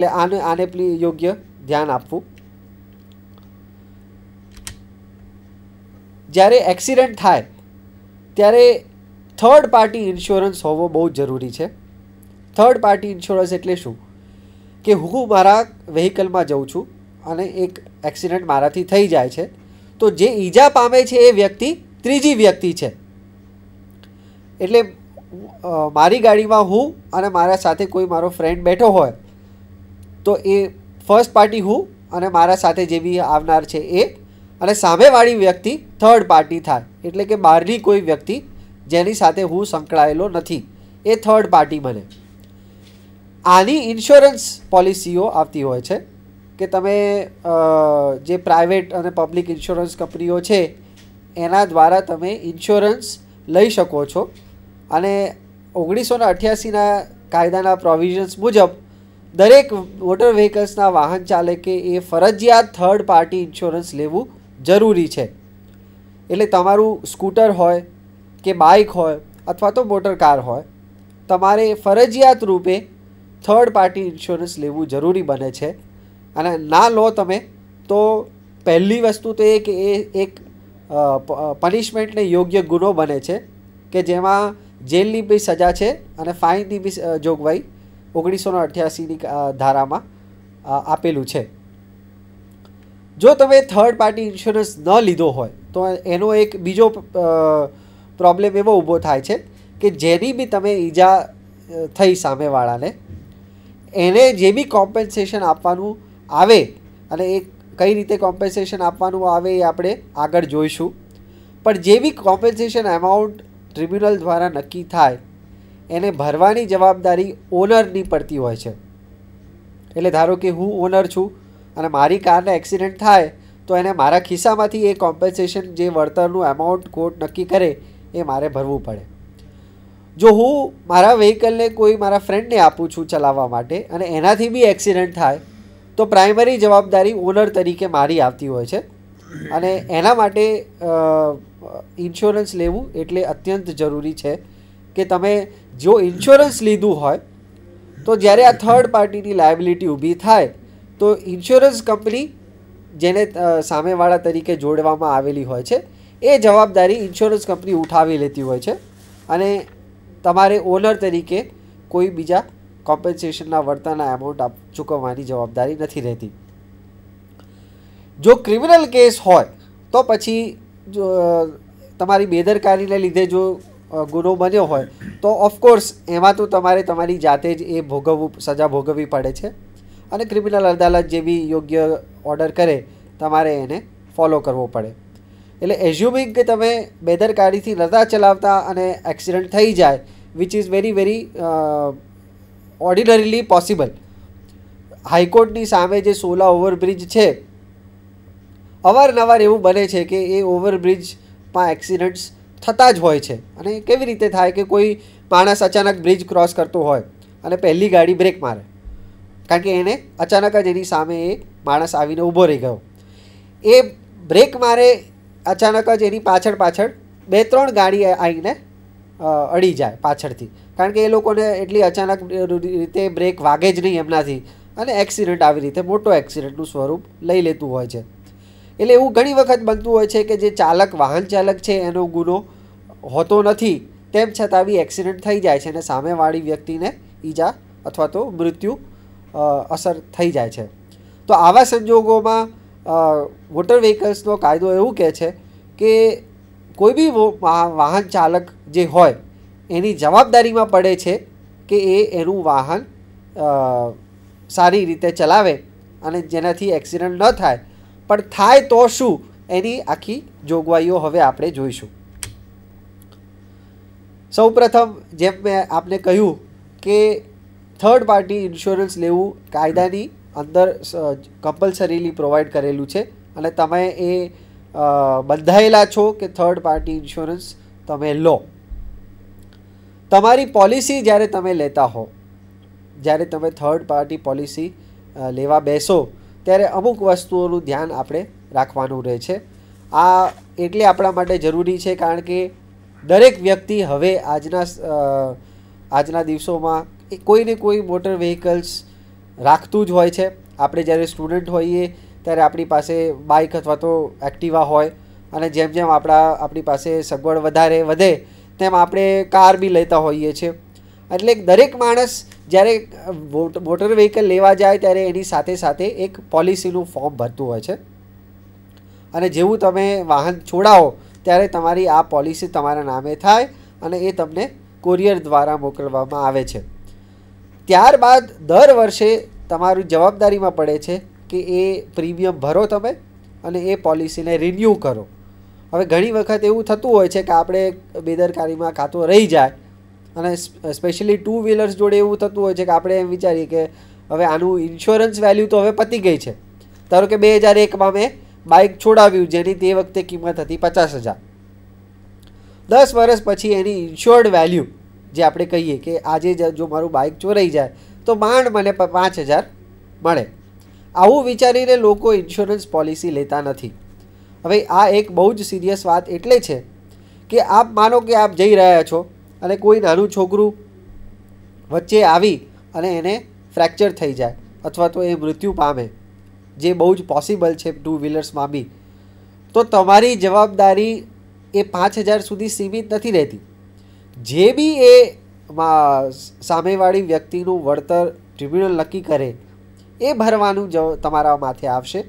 એટલે આને આને પ્લી યોગ્ય ધ્યાન આપવું જ્યારે એક્સિડન્ટ થાય ત્યારે થર્ડ પાર્ટી ઇન્સ્યોરન્સ હોવો બહુ જરૂરી છે થર્ડ પાર્ટી ઇન્સ્યોરન્સ એટલે શું કે હું મારા વેહિકલમાં જઉં છું અને એક એક્સિડન્ટ મારાથી થઈ જાય છે તો જે ઈજા પામે છે એ વ્યક્તિ ત્રીજી વ્યક્તિ છે એટલે મારી ગાડીમાં હું અને મારા સાથે કોઈ મારો ફ્રેન્ડ બેઠો હોય તો એ ફર્સ્ટ પાર્ટી હું અને મારા સાથે જે બી આવનાર છે એ અને સામેવાળી વ્યક્તિ થર્ડ પાર્ટી થાય એટલે કે બહારની કોઈ વ્યક્તિ જેની સાથે હું સંકળાયેલો નથી એ થર્ડ પાર્ટી બને આની ઇન્સ્યોરન્સ પોલિસીઓ આવતી હોય છે કે તમે જે પ્રાઇવેટ અને પબ્લિક ઇન્સ્યોરન્સ કંપનીઓ છે એના દ્વારા તમે ઇન્સ્યોરન્સ લઈ શકો છો અને ઓગણીસો ને અઠ્યાસીના કાયદાના પ્રોવિઝન્સ મુજબ દરેક મોટર વ્હીકલ્સના વાહન ચાલકે એ ફરજિયાત થર્ડ પાર્ટી ઇન્સ્યોરન્સ લેવું જરૂરી છે એટલે તમારું સ્કૂટર હોય કે બાઇક હોય અથવા તો મોટર કાર હોય તમારે ફરજિયાત રૂપે થર્ડ પાર્ટી ઇન્સ્યોરન્સ લેવું જરૂરી બને છે અને ના લો તમે તો પહેલી વસ્તુ તો એ કે એ એક પનિશમેન્ટને યોગ્ય ગુનો બને છે કે જેમાં જેલની બી સજા છે અને ફાઇનની બી જોગવાઈ ઓગણીસોને અઠ્યાસીની ધારામાં આપેલું છે જો તમે થર્ડ પાર્ટી ઇન્સ્યોરન્સ ન લીધો હોય તો એનો એક બીજો પ્રોબ્લેમ એવો ઊભો થાય છે કે જેની બી તમે ઈજા થઈ સામેવાળાને એને જે બી કોમ્પન્સેશન આપવાનું આવે અને એ કઈ રીતે કોમ્પન્સેશન આપવાનું આવે એ આપણે આગળ જોઈશું પણ જે બી કોમ્પન્સેશન એમાઉન્ટ ટ્રિબ્યુનલ દ્વારા નક્કી થાય એને ભરવાની જવાબદારી ઓનરની પડતી હોય છે એટલે ધારો કે હું ઓનર છું અને મારી કારને એક્સિડન્ટ થાય તો એને મારા ખિસ્સામાંથી એ કોમ્પન્સેશન જે વળતરનું એમાઉન્ટ કોર્ટ નક્કી કરે એ મારે ભરવું પડે જો હું મારા વ્હીકલને કોઈ મારા ફ્રેન્ડને આપું છું ચલાવવા માટે અને એનાથી બી એક્સિડન્ટ થાય તો પ્રાઇમરી જવાબદારી ઓનર તરીકે મારી આવતી હોય છે અને એના માટે ઇન્સ્યોરન્સ લેવું એટલે અત્યંત જરૂરી છે કે તમે જો ઇન્સ્યોરન્સ લીધું હોય તો જ્યારે આ થર્ડ પાર્ટીની લાયબિલિટી ઊભી થાય તો ઇન્સ્યોરન્સ કંપની જેને સામેવાળા તરીકે જોડવામાં આવેલી હોય છે એ જવાબદારી ઇન્સ્યોરન્સ કંપની ઉઠાવી લેતી હોય છે અને તમારે ઓનર તરીકે કોઈ બીજા કોમ્પન્સેશનના વળતરના એમાઉન્ટ આપ ચૂકવવાની જવાબદારી નથી રહેતી જો ક્રિમિનલ કેસ હોય તો પછી જો તમારી બેદરકારીને લીધે જો ગુનો બન્યો હોય તો ઓફકોર્સ એમાં તો તમારે તમારી જાતે જ એ ભોગવવું સજા ભોગવવી પડે છે અને ક્રિમિનલ અદાલત જે બી યોગ્ય ઓર્ડર કરે તમારે એને ફોલો કરવો પડે એટલે એઝ્યુમિંગ કે તમે બેદરકારીથી નતા ચલાવતા અને એક્સિડન્ટ થઈ જાય which is very very ordinarily possible હાઈકોર્ટની સામે જે સોલા ઓવરબ્રિજ છે અવારનવાર એવું બને છે કે એ ઓવરબ્રિજમાં એક્સિડન્ટ્સ થતા જ હોય છે અને કેવી રીતે થાય કે કોઈ માણસ અચાનક બ્રિજ ક્રોસ કરતો હોય અને પહેલી ગાડી બ્રેક મારે કારણ કે એને અચાનક જ એની સામે એ માણસ આવીને ઊભો રહી ગયો એ બ્રેક મારે અચાનક જ એની પાછળ પાછળ બે ત્રણ ગાડી આવીને અડી જાય પાછળથી કારણ કે એ લોકોને એટલી અચાનક રીતે બ્રેક વાગે જ નહીં એમનાથી અને એક્સિડન્ટ આવી રીતે મોટો એક્સિડન્ટનું સ્વરૂપ લઈ લેતું હોય છે એટલે એવું ઘણી વખત બનતું હોય છે કે જે ચાલક વાહન ચાલક છે એનો ગુનો હોતો નથી તેમ છતાં બી એક્સિડન્ટ થઈ જાય છે અને સામેવાળી વ્યક્તિને ઈજા અથવા તો મૃત્યુ અસર થઈ જાય છે તો આવા સંજોગોમાં મોટર વ્હીકલ્સનો કાયદો એવું કહે છે કે કોઈ બી વાહન ચાલક જે હોય એની જવાબદારીમાં પડે છે કે એ એનું વાહન સારી રીતે ચલાવે અને જેનાથી એક્સિડન્ટ ન થાય પણ થાય તો શું એની આખી જોગવાઈઓ હવે આપણે જોઈશું સૌપ્રથમ જેમ મેં આપને કહ્યું કે થર્ડ પાર્ટી ઇન્સ્યોરન્સ લેવું કાયદાની અંદર કમ્પલસરીલી પ્રોવાઈડ કરેલું છે અને તમે એ બંધાયેલા છો કે થર્ડ પાર્ટી ઇન્સ્યોરન્સ તમે લો તમારી પોલિસી જ્યારે તમે લેતા હો જ્યારે તમે થર્ડ પાર્ટી પોલિસી લેવા બેસો ત્યારે અમુક વસ્તુઓનું ધ્યાન આપણે રાખવાનું રહે છે આ એટલે આપણા માટે જરૂરી છે કારણ કે દરેક વ્યક્તિ હવે આજના આજના દિવસોમાં કોઈ ને કોઈ મોટર વ્હીકલ્સ રાખતું જ હોય છે આપણે જ્યારે સ્ટુડન્ટ હોઈએ ત્યારે આપણી પાસે બાઇક અથવા તો એક્ટિવા હોય અને જેમ જેમ આપણા આપણી પાસે સગવડ વધારે વધે તેમ આપણે કાર બી લેતા હોઈએ છીએ એટલે દરેક માણસ જ્યારે મોટર વ્હીકલ લેવા જાય ત્યારે એની સાથે સાથે એક પોલિસીનું ફોર્મ ભરતું હોય છે અને જેવું તમે વાહન છોડાવો ત્યારે તમારી આ પોલિસી તમારા નામે થાય અને એ તમને કોરિયર દ્વારા મોકલવામાં આવે છે ત્યારબાદ દર વર્ષે તમારી જવાબદારીમાં પડે છે કે એ પ્રીમિયમ ભરો તમે અને એ પોલિસીને રિન્યૂ કરો હવે ઘણી વખત એવું થતું હોય છે કે આપણે બેદરકારીમાં ખાતું રહી જાય અને સ્પેશિયલી ટુ વ્હીલર્સ જોડે એવું થતું હોય છે કે આપણે એમ વિચારીએ કે હવે આનું ઇન્સ્યોરન્સ વેલ્યુ તો હવે પતી ગઈ છે ધારો કે બે હજાર એકમાં મેં બાઇક છોડાવ્યું જેની તે વખતે કિંમત હતી પચાસ હજાર દસ વર્ષ પછી એની ઇન્સ્યોર્ડ વેલ્યુ જે આપણે કહીએ કે આજે જો મારું બાઇક ચોરાઈ જાય તો માંડ મને પાંચ હજાર મળે આવું વિચારીને લોકો ઇન્સ્યોરન્સ પોલિસી લેતા નથી હવે આ એક બહુ જ સિરિયસ વાત એટલે છે કે આપ માનો કે આપ જઈ રહ્યા છો અને કોઈ નાનું છોકરું વચ્ચે આવી અને એને ફ્રેક્ચર થઈ જાય અથવા તો એ મૃત્યુ પામે જે બહુ જ પોસિબલ છે ટુ વ્હીલર્સમાં બી તો તમારી જવાબદારી એ પાંચ હજાર સુધી સીમિત નથી રહેતી જે બી એ સામેવાળી વ્યક્તિનું વળતર ટ્રિબ્યુનલ નક્કી કરે એ ભરવાનું જ તમારા માથે આવશે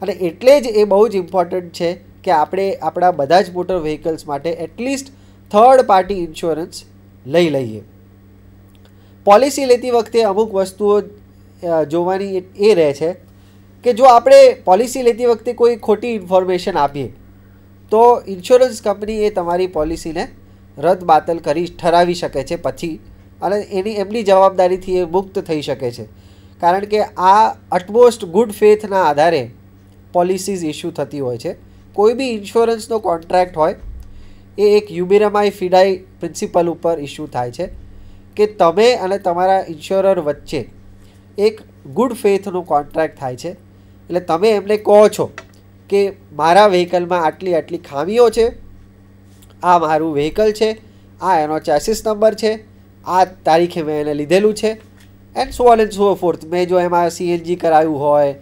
અને એટલે જ એ બહુ જ ઇમ્પોર્ટન્ટ છે કે આપણે આપણા બધા જ મોટર વ્હીકલ્સ માટે એટલીસ્ટ થર્ડ પાર્ટી ઇન્સ્યોરન્સ લઈ લઈએ પોલિસી લેતી વખતે અમુક વસ્તુઓ જોવાની એ રહે છે કે જો આપણે પોલિસી લેતી વખતે કોઈ ખોટી ઇન્ફોર્મેશન આપીએ તો ઇન્સ્યોરન્સ કંપની એ તમારી પોલિસીને રદ બાતલ કરી ઠરાવી શકે છે પછી અને એની એમની જવાબદારીથી એ મુક્ત થઈ શકે છે કારણ કે આ અટમોસ્ટ ગુડ ફેથના આધારે પોલિસીઝ ઇસ્યુ થતી હોય છે કોઈ બી ઇન્સ્યોરન્સનો કોન્ટ્રાક્ટ હોય એ એક યુબિરમાઈ ફિડાઈ પ્રિન્સિપલ ઉપર ઇસ્યુ થાય છે કે તમે અને તમારા ઇન્સ્યોરર વચ્ચે એક ગુડ ફેથનો કોન્ટ્રાક્ટ થાય છે એટલે તમે એમને કહો છો કે મારા વ્હીકલમાં આટલી આટલી ખામીઓ છે આ મારું વ્હીકલ છે આ એનો ચેસિસ નંબર છે આ તારીખે મેં એને લીધેલું છે and so and so forth મેં જો એમાં સીએનજી કરાવ્યું હોય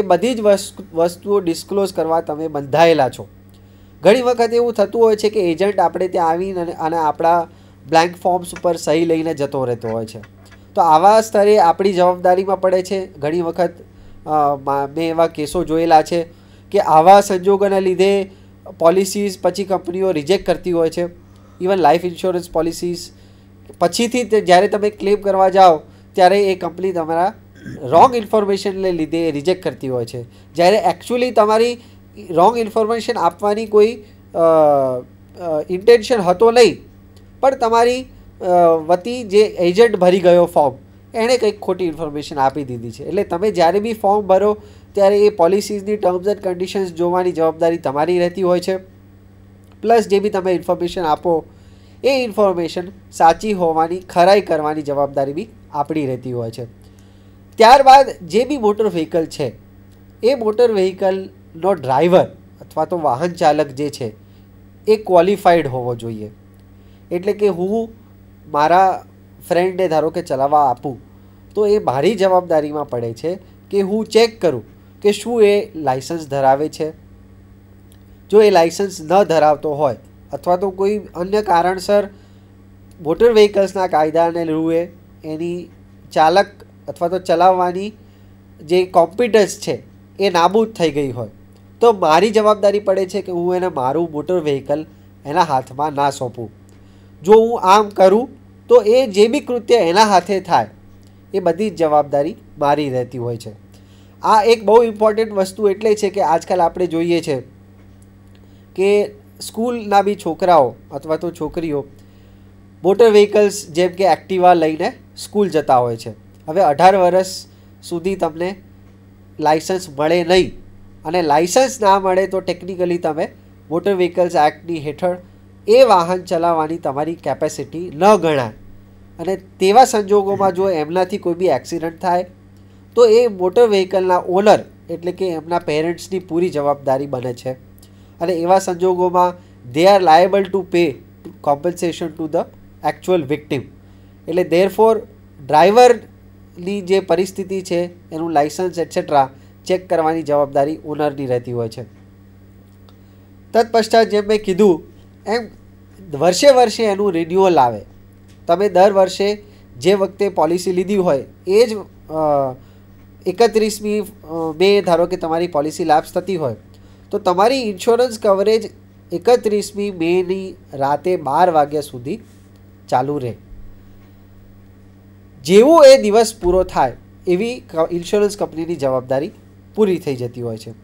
એ બધી જ વસ્તુઓ ડિસ્ક્લોઝ કરવા તમે બંધાયેલા છો ઘણી વખત એવું થતું હોય છે કે એજન્ટ આપણે ત્યાં આવીને અને આપણા બ્લેન્ક ફોર્મ્સ ઉપર સહી લઈને જતો રહેતો હોય છે તો આવા સ્તરે આપણી જવાબદારીમાં પડે છે ઘણી વખત મેં એવા કેસો જોયેલા છે કે આવા સંજોગોના લીધે પોલિસીસ પછી કંપનીઓ રિજેક્ટ કરતી હોય છે ઇવન લાઈફ ઇન્સ્યોરન્સ પોલિસીસ પછીથી જ્યારે તમે ક્લેમ કરવા જાઓ ત્યારે એ કંપની તમારા રોંગ ઇન્ફોર્મેશનને લીધે રિજેક્ટ કરતી હોય છે જ્યારે એકચ્યુઅલી તમારી રોંગ ઇન્ફોર્મેશન આપવાની કોઈ ઇન્ટેન્શન હતો નહીં પણ તમારી વતી જે એજન્ટ ભરી ગયો ફોર્મ એણે કંઈક ખોટી ઇન્ફોર્મેશન આપી દીધી છે એટલે તમે જ્યારે બી ફોર્મ ભરો ત્યારે એ પોલિસીઝની ટર્મ્સ એન્ડ કન્ડિશન્સ જોવાની જવાબદારી તમારી રહેતી હોય છે પ્લસ જે બી તમે ઇન્ફોર્મેશન આપો એ ઇન્ફોર્મેશન સાચી હોવાની ખરાઈ કરવાની જવાબદારી બી આપણી રહેતી હોય છે ત્યારબાદ જે બી મોટર વ્હીકલ છે એ મોટર વ્હીકલનો ડ્રાઈવર અથવા તો વાહન ચાલક જે છે એ ક્વોલિફાઈડ હોવો જોઈએ એટલે કે હું મારા ફ્રેન્ડને ધારો કે ચલાવવા આપું તો એ મારી જવાબદારીમાં પડે છે કે હું ચેક કરું કે શું એ લાઇસન્સ ધરાવે છે જો એ લાઇસન્સ ન ધરાવતો હોય અથવા તો કોઈ અન્ય કારણસર મોટર વ્હીકલ્સના કાયદાને રૂએ એની ચાલક અથવા તો ચલાવવાની જે કોમ્પિટન્સ છે એ નાબૂદ થઈ ગઈ હોય તો મારી જવાબદારી પડે છે કે હું એને મારું મોટર વ્હીકલ એના હાથમાં ના સોંપું જો હું આમ કરું તો એ જે બી કૃત્ય એના હાથે થાય એ બધી જ જવાબદારી મારી રહેતી હોય છે આ એક બહુ ઇમ્પોર્ટન્ટ વસ્તુ એટલે છે કે આજકાલ આપણે જોઈએ છે કે સ્કૂલના બી છોકરાઓ અથવા તો છોકરીઓ મોટર વ્હીકલ્સ જેમ કે એક્ટિવા લઈને સ્કૂલ જતા હોય છે હવે અઢાર વર્ષ સુધી તમને લાઇસન્સ મળે નહીં અને લાઇસન્સ ના મળે તો ટેકનિકલી તમે મોટર વ્હીકલ્સ એક્ટની હેઠળ એ વાહન ચલાવવાની તમારી કેપેસિટી ન ગણાય અને તેવા સંજોગોમાં જો એમનાથી કોઈ બી એક્સિડન્ટ થાય તો એ મોટર વ્હીકલના ઓનર એટલે કે એમના પેરેન્ટ્સની પૂરી જવાબદારી બને છે અને એવા સંજોગોમાં they are liable to pay compensation to the actual victim એટલે ફોર ડ્રાઈવરની જે પરિસ્થિતિ છે એનું લાઇસન્સ એટસેટ્રા ચેક કરવાની જવાબદારી ઓનરની રહેતી હોય છે તત્પશ્ચાત જેમ મેં કીધું એમ વર્ષે વર્ષે એનું રિન્યુઅલ આવે તમે દર વર્ષે જે વખતે પોલિસી લીધી હોય એ જ એકત્રીસમી મે ધારો કે તમારી પોલિસી લાભ થતી હોય તો તમારી ઇન્સ્યોરન્સ કવરેજ એકત્રીસમી મેની રાતે બાર વાગ્યા સુધી ચાલુ રહે જેવો એ દિવસ પૂરો થાય એવી ઇન્સ્યોરન્સ કંપનીની જવાબદારી પૂરી થઈ જતી હોય છે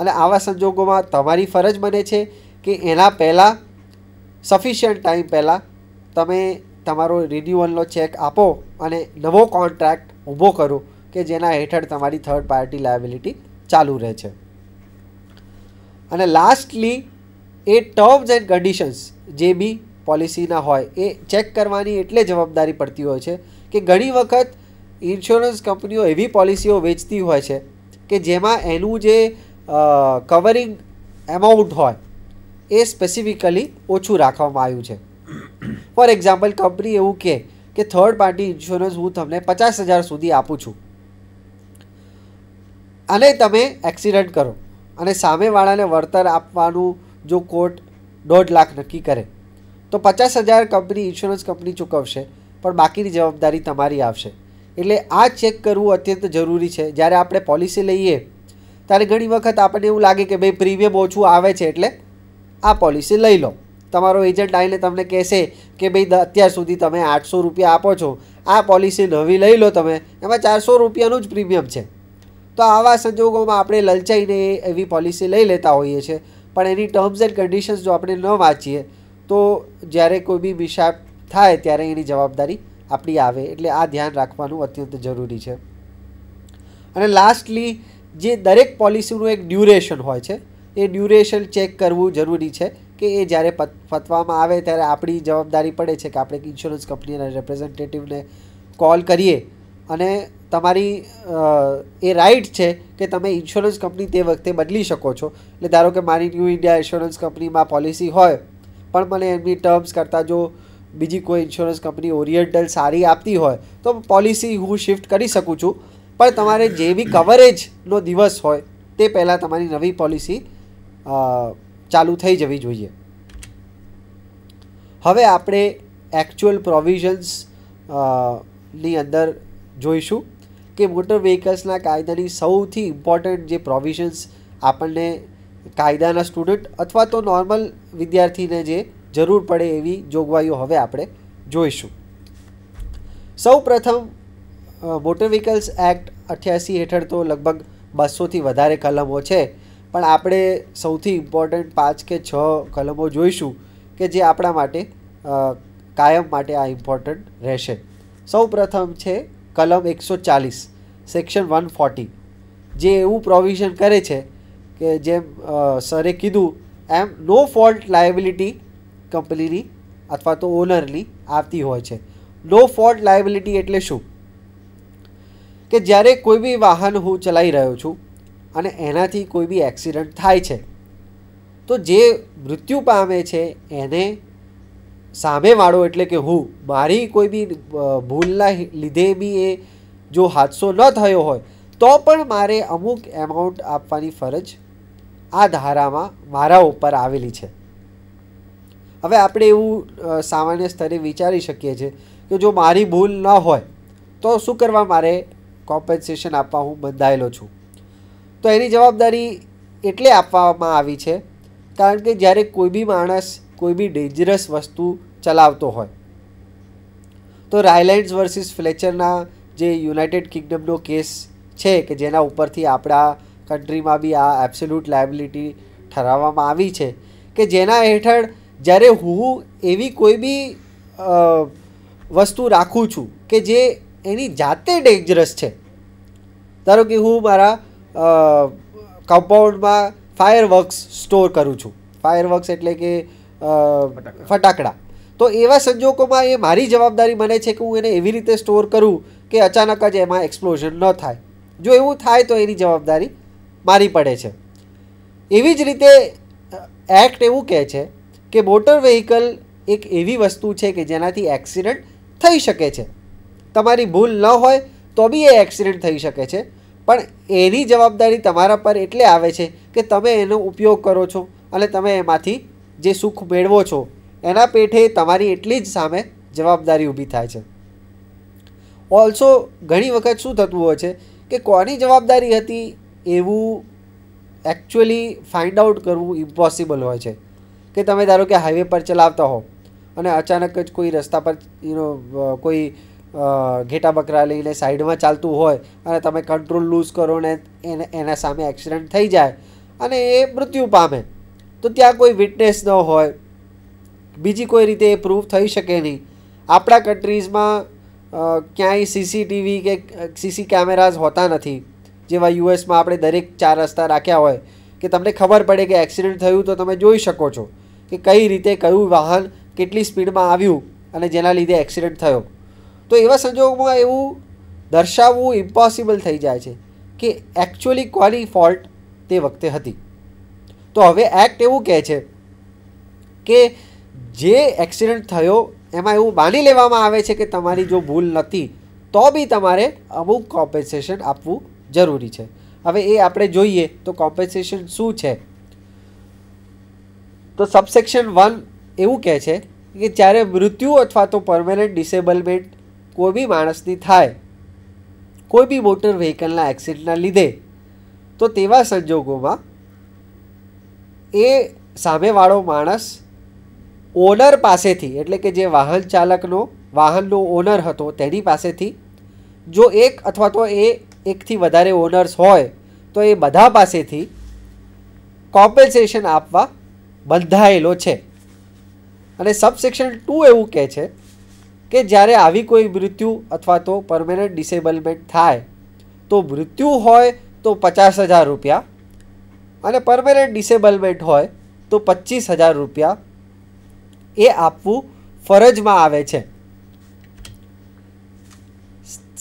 અને આવા સંજોગોમાં તમારી ફરજ બને છે કે એના પહેલાં સફિશિયન્ટ ટાઈમ પહેલાં તમે તમારો રિન્યુઅલનો ચેક આપો અને નવો કોન્ટ્રાક્ટ ઊભો કરો કે જેના હેઠળ તમારી થર્ડ પાર્ટી લાયબિલિટી ચાલુ રહે છે અને લાસ્ટલી એ ટર્મ્સ એન્ડ કન્ડિશન્સ જે બી પોલિસીના હોય એ ચેક કરવાની એટલે જવાબદારી પડતી હોય છે કે ઘણી વખત ઇન્સ્યોરન્સ કંપનીઓ એવી પોલિસીઓ વેચતી હોય છે કે જેમાં એનું જે કવરિંગ એમાઉન્ટ હોય એ સ્પેસિફિકલી ઓછું રાખવામાં આવ્યું છે ફોર એક્ઝામ્પલ કંપની એવું કહે કે થર્ડ પાર્ટી ઇન્સ્યોરન્સ હું તમને પચાસ હજાર સુધી આપું છું અને તમે એક્સિડન્ટ કરો અને સામેવાળાને વળતર આપવાનું જો કોર્ટ દોઢ લાખ નક્કી કરે તો પચાસ હજાર કંપની ઇન્સ્યોરન્સ કંપની ચૂકવશે પણ બાકીની જવાબદારી તમારી આવશે એટલે આ ચેક કરવું અત્યંત જરૂરી છે જ્યારે આપણે પોલિસી લઈએ ત્યારે ઘણી વખત આપણને એવું લાગે કે ભાઈ પ્રીમિયમ ઓછું આવે છે એટલે આ પોલિસી લઈ લો તમારો એજન્ટ આવીને તમને કહેશે કે ભાઈ અત્યાર સુધી તમે આઠસો રૂપિયા આપો છો આ પોલિસી નવી લઈ લો તમે એમાં ચારસો રૂપિયાનું જ પ્રીમિયમ છે તો આવા સંજોગોમાં આપણે લલચાઈને એવી પોલિસી લઈ લેતા હોઈએ છીએ પણ એની ટર્મ્સ એન્ડ કન્ડિશન્સ જો આપણે ન વાંચીએ તો જ્યારે કોઈ બી મિશાપ થાય ત્યારે એની જવાબદારી આપણી આવે એટલે આ ધ્યાન રાખવાનું અત્યંત જરૂરી છે અને લાસ્ટલી જે દરેક પોલિસીનું એક ડ્યુરેશન હોય છે એ ડ્યુરેશન ચેક કરવું જરૂરી છે કે એ જ્યારે ફતવામાં આવે ત્યારે આપણી જવાબદારી પડે છે કે આપણે ઇન્સ્યોરન્સ કંપનીના રિપ્રેઝેન્ટેટિવને કોલ કરીએ અને તમારી એ રાઈટ છે કે તમે ઇન્સ્યોરન્સ કંપની તે વખતે બદલી શકો છો એટલે ધારો કે મારી ન્યૂ ઇન્ડિયા ઇન્સ્યોરન્સ કંપનીમાં પોલિસી હોય પણ મને એમની ટર્મ્સ કરતાં જો બીજી કોઈ ઇન્સ્યોરન્સ કંપની ઓરિએન્ટલ સારી આપતી હોય તો પોલિસી હું શિફ્ટ કરી શકું છું પણ તમારે જેવી કવરેજનો દિવસ હોય તે પહેલાં તમારી નવી પોલિસી ચાલુ થઈ જવી જોઈએ હવે આપણે એકચ્યુઅલ પ્રોવિઝન્સ ની અંદર જોઈશું કે મોટર વ્હીકલ્સના કાયદાની સૌથી ઇમ્પોર્ટન્ટ જે પ્રોવિઝન્સ આપણને કાયદાના સ્ટુડન્ટ અથવા તો નોર્મલ વિદ્યાર્થીને જે જરૂર પડે એવી જોગવાઈઓ હવે આપણે જોઈશું સૌ પ્રથમ મોટર વ્હીકલ્સ એક્ટ અઠ્યાસી હેઠળ તો લગભગ બસોથી વધારે કલમો છે પણ આપણે સૌથી ઇમ્પોર્ટન્ટ પાંચ કે છ કલમો જોઈશું કે જે આપણા માટે કાયમ માટે આ ઇમ્પોર્ટન્ટ રહેશે સૌ પ્રથમ છે કલમ એકસો ચાલીસ સેક્શન વન ફોર્ટી જે એવું પ્રોવિઝન કરે છે કે જેમ સરે કીધું એમ નો ફોલ્ટ લાયબિલિટી કંપનીની અથવા તો ઓનરની આવતી હોય છે નો ફોલ્ટ લાયબિલિટી એટલે શું કે જ્યારે કોઈ બી વાહન હું ચલાવી રહ્યો છું અને એનાથી કોઈ બી એક્સિડન્ટ થાય છે તો જે મૃત્યુ પામે છે એને સામેવાળો એટલે કે હું મારી કોઈ બી ભૂલના લીધે બી એ જો હાદસો ન થયો હોય તો પણ મારે અમુક એમાઉન્ટ આપવાની ફરજ આ ધારામાં મારા ઉપર આવેલી છે હવે આપણે એવું સામાન્ય સ્તરે વિચારી શકીએ છીએ કે જો મારી ભૂલ ન હોય તો શું કરવા મારે કોમ્પન્સેશન આપવા હું બંધાયેલો છું તો એની જવાબદારી એટલે આપવામાં આવી છે કારણ કે જ્યારે કોઈ બી માણસ કોઈ બી ડેન્જરસ વસ્તુ ચલાવતો હોય તો રાયલેન્ડ્સ વર્સિસ ફ્લેચરના જે યુનાઇટેડ કિંગડમનો કેસ છે કે જેના ઉપરથી આપણા કન્ટ્રીમાં બી આ એબ્સોલ્યુટ લાયબિલિટી ઠરાવવામાં આવી છે કે જેના હેઠળ જ્યારે હું એવી કોઈ બી વસ્તુ રાખું છું કે જે એની જાતે ડેન્જરસ છે ધારો કે હું મારા કમ્પાઉન્ડમાં ફાયર વર્ક્સ સ્ટોર કરું છું ફાયર વર્ક્સ એટલે કે ફટાકડા તો એવા સંજોગોમાં એ મારી જવાબદારી મને છે કે હું એને એવી રીતે સ્ટોર કરું કે અચાનક જ એમાં એક્સપ્લોઝન ન થાય જો એવું થાય તો એની જવાબદારી મારી પડે છે એવી જ રીતે એક્ટ એવું કહે છે કે મોટર વેહિકલ એક એવી વસ્તુ છે કે જેનાથી એક્સિડન્ટ થઈ શકે છે તમારી ભૂલ ન હોય તો બી એ એક્સિડન્ટ થઈ શકે છે પણ એની જવાબદારી તમારા પર એટલે આવે છે કે તમે એનો ઉપયોગ કરો છો અને તમે એમાંથી જે સુખ મેળવો છો એના પેઠે તમારી એટલી જ સામે જવાબદારી ઊભી થાય છે ઓલ્સો ઘણી વખત શું થતું હોય છે કે કોની જવાબદારી હતી એવું એકચ્યુઅલી ફાઇન્ડ આઉટ કરવું ઇમ્પોસિબલ હોય છે કે તમે ધારો કે હાઈવે પર ચલાવતા હો અને અચાનક જ કોઈ રસ્તા પર કોઈ ઘેટા બકરા લઈને સાઈડમાં ચાલતું હોય અને તમે કંટ્રોલ લૂઝ કરો ને એને એના સામે એક્સિડન્ટ થઈ જાય અને એ મૃત્યુ પામે તો ત્યાં કોઈ વિટનેસ ન હોય બીજી કોઈ રીતે એ પ્રૂફ થઈ શકે નહીં આપણા કન્ટ્રીઝમાં ક્યાંય સીસીટીવી કે સીસી કેમેરાઝ હોતા નથી જેવા યુએસમાં આપણે દરેક ચાર રસ્તા રાખ્યા હોય કે તમને ખબર પડે કે એક્સિડન્ટ થયું તો તમે જોઈ શકો છો કે કઈ રીતે કયું વાહન કેટલી સ્પીડમાં આવ્યું અને જેના લીધે એક્સિડન્ટ થયો તો એવા સંજોગોમાં એવું દર્શાવવું ઇમ્પોસિબલ થઈ જાય છે કે એકચ્યુઅલી કોની ફોલ્ટ તે વખતે હતી તો હવે એક્ટ એવું કહે છે કે જે એક્સિડન્ટ થયો એમાં એવું માની લેવામાં આવે છે કે તમારી જો ભૂલ નથી તો બી તમારે અમુક કોમ્પેન્સેશન આપવું જરૂરી છે હવે એ આપણે જોઈએ તો કોમ્પેન્સેશન શું છે તો સબસેક્શન વન એવું કહે છે કે જ્યારે મૃત્યુ અથવા તો પરમેનન્ટ ડિસેબલમેન્ટ કોઈ બી માણસની થાય કોઈ બી મોટર વ્હીકલના એક્સિડન્ટના લીધે તો તેવા સંજોગોમાં એ સામેવાળો માણસ ઓનર પાસેથી એટલે કે જે વાહન ચાલકનો વાહનનો ઓનર હતો તેની પાસેથી જો એક અથવા તો એ એકથી વધારે ઓનર્સ હોય તો એ બધા પાસેથી કોમ્પેન્સેશન આપવા બંધાયેલો છે અને સબસેક્શન ટુ એવું કહે છે કે જ્યારે આવી કોઈ મૃત્યુ અથવા તો પરમેનન્ટ ડિસેબલમેન્ટ થાય તો મૃત્યુ હોય તો પચાસ હજાર રૂપિયા અને પરમેનન્ટ ડિસેબલમેન્ટ હોય તો પચીસ હજાર રૂપિયા એ આપવું ફરજમાં આવે છે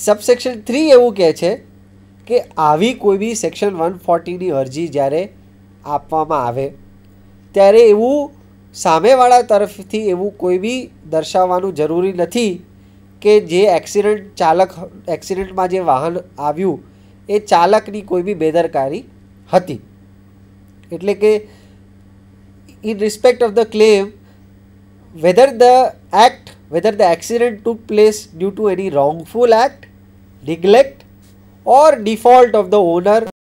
સબસેક્શન થ્રી એવું કહે છે કે આવી કોઈ બી સેક્શન વન ફોર્ટીની અરજી જ્યારે આપવામાં આવે ત્યારે એવું સામેવાળા તરફથી એવું કોઈ બી દર્શાવવાનું જરૂરી નથી કે જે એક્સિડન્ટ ચાલક એક્સિડન્ટમાં જે વાહન આવ્યું એ ચાલકની કોઈ બી બેદરકારી હતી એટલે કે in respect of the claim whether the act whether the accident took place due to any wrongful act neglect or default of the honour